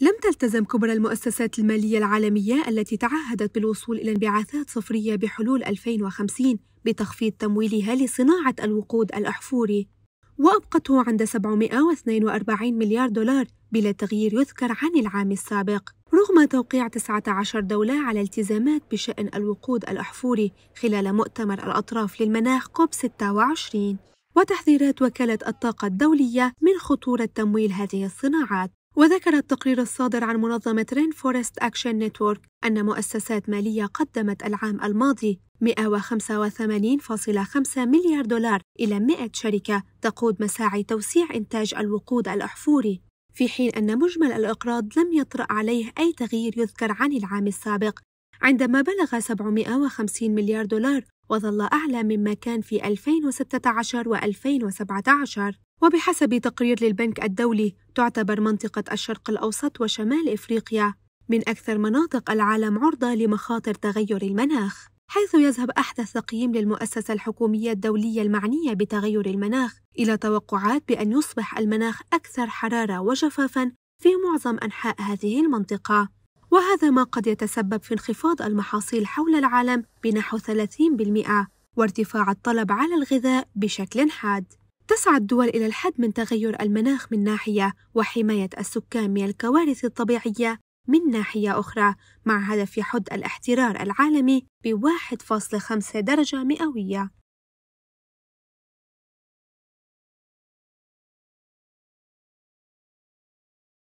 لم تلتزم كبرى المؤسسات المالية العالمية التي تعهدت بالوصول إلى انبعاثات صفرية بحلول 2050 بتخفيض تمويلها لصناعة الوقود الأحفوري وأبقته عند 742 مليار دولار بلا تغيير يذكر عن العام السابق رغم توقيع 19 دولة على التزامات بشأن الوقود الأحفوري خلال مؤتمر الأطراف للمناخ كوب 26 وتحذيرات وكالة الطاقة الدولية من خطورة تمويل هذه الصناعات وذكر التقرير الصادر عن منظمة رين فورست أكشن نتورك أن مؤسسات مالية قدمت العام الماضي 185.5 مليار دولار إلى 100 شركة تقود مساعي توسيع إنتاج الوقود الأحفوري في حين أن مجمل الإقراض لم يطرأ عليه أي تغيير يذكر عن العام السابق عندما بلغ 750 مليار دولار وظل أعلى مما كان في 2016 و 2017 وبحسب تقرير للبنك الدولي تعتبر منطقة الشرق الأوسط وشمال إفريقيا من أكثر مناطق العالم عرضة لمخاطر تغير المناخ حيث يذهب أحدث تقييم للمؤسسة الحكومية الدولية المعنية بتغير المناخ إلى توقعات بأن يصبح المناخ أكثر حرارة وجفافًا في معظم أنحاء هذه المنطقة وهذا ما قد يتسبب في انخفاض المحاصيل حول العالم بنحو 30% وارتفاع الطلب على الغذاء بشكل حاد تسعى الدول إلى الحد من تغير المناخ من ناحية وحماية السكان من الكوارث الطبيعية من ناحية أخرى مع هدف يحد الاحترار العالمي ب 1.5 درجة مئوية